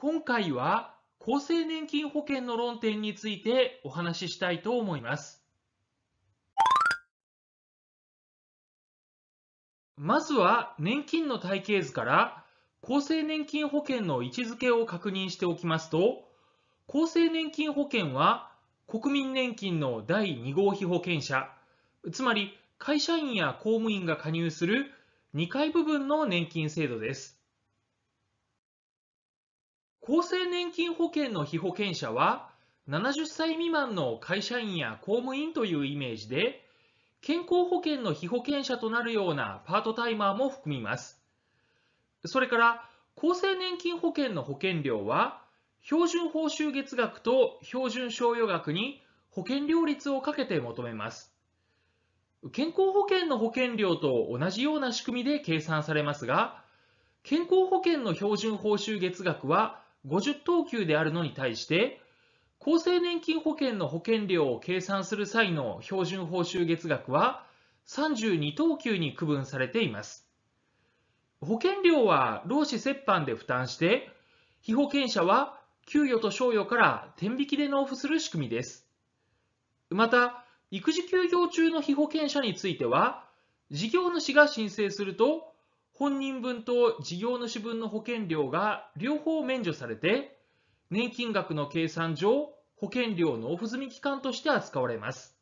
今回は厚生年金保険の論点についてお話ししたいと思います。まずは年金の体系図から厚生年金保険の位置づけを確認しておきますと厚生年金保険は国民年金の第2号被保険者つまり会社員や公務員が加入する2階部分の年金制度です。厚生年金保険の被保険者は、70歳未満の会社員や公務員というイメージで、健康保険の被保険者となるようなパートタイマーも含みます。それから、厚生年金保険の保険料は、標準報酬月額と標準賞与額に保険料率をかけて求めます。健康保険の保険料と同じような仕組みで計算されますが、健康保険の標準報酬月額は50等級であるのに対して、厚生年金保険の保険料を計算する際の標準報酬月額は32等級に区分されています。保険料は労使折半で負担して、被保険者は給与と賞与から天引きで納付する仕組みです。また、育児休業中の被保険者については、事業主が申請すると、本人分と事業主分の保険料が両方免除されて、年金額の計算上、保険料納付済み期間として扱われます。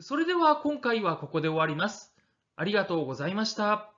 それでは今回はここで終わります。ありがとうございました。